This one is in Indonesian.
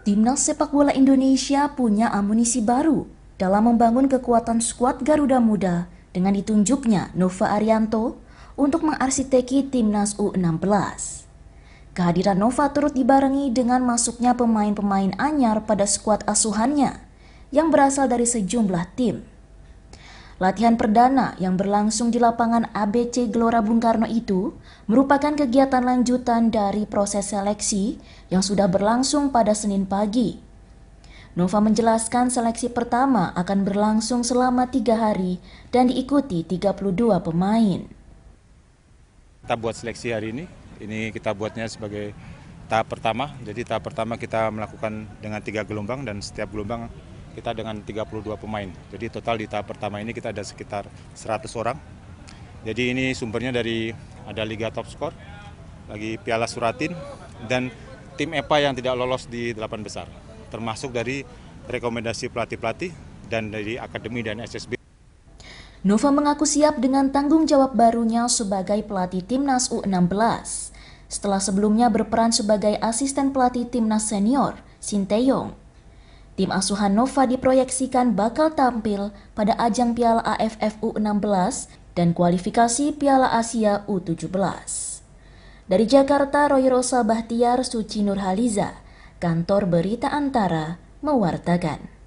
Timnas Sepak Bola Indonesia punya amunisi baru dalam membangun kekuatan skuad Garuda Muda dengan ditunjuknya Nova Arianto untuk mengarsiteki Timnas U16. Kehadiran Nova turut dibarengi dengan masuknya pemain-pemain anyar pada skuad asuhannya yang berasal dari sejumlah tim. Latihan perdana yang berlangsung di lapangan ABC Gelora Bung Karno itu merupakan kegiatan lanjutan dari proses seleksi yang sudah berlangsung pada Senin pagi. Nova menjelaskan seleksi pertama akan berlangsung selama tiga hari dan diikuti 32 pemain. Kita buat seleksi hari ini, ini kita buatnya sebagai tahap pertama. Jadi tahap pertama kita melakukan dengan tiga gelombang dan setiap gelombang kita dengan 32 pemain. Jadi total di tahap pertama ini kita ada sekitar 100 orang. Jadi ini sumbernya dari ada Liga Top Skor, lagi Piala Suratin, dan tim EPA yang tidak lolos di delapan besar, termasuk dari rekomendasi pelatih-pelatih dan dari akademi dan SSB. Nova mengaku siap dengan tanggung jawab barunya sebagai pelatih timnas U16. Setelah sebelumnya berperan sebagai asisten pelatih timnas senior, Sinteyong Tim asuhan Nova diproyeksikan bakal tampil pada ajang Piala AFF U16 dan kualifikasi Piala Asia U17. Dari Jakarta, Roy Rosa Bahtiar Suci Nurhaliza, Kantor Berita Antara, mewartakan.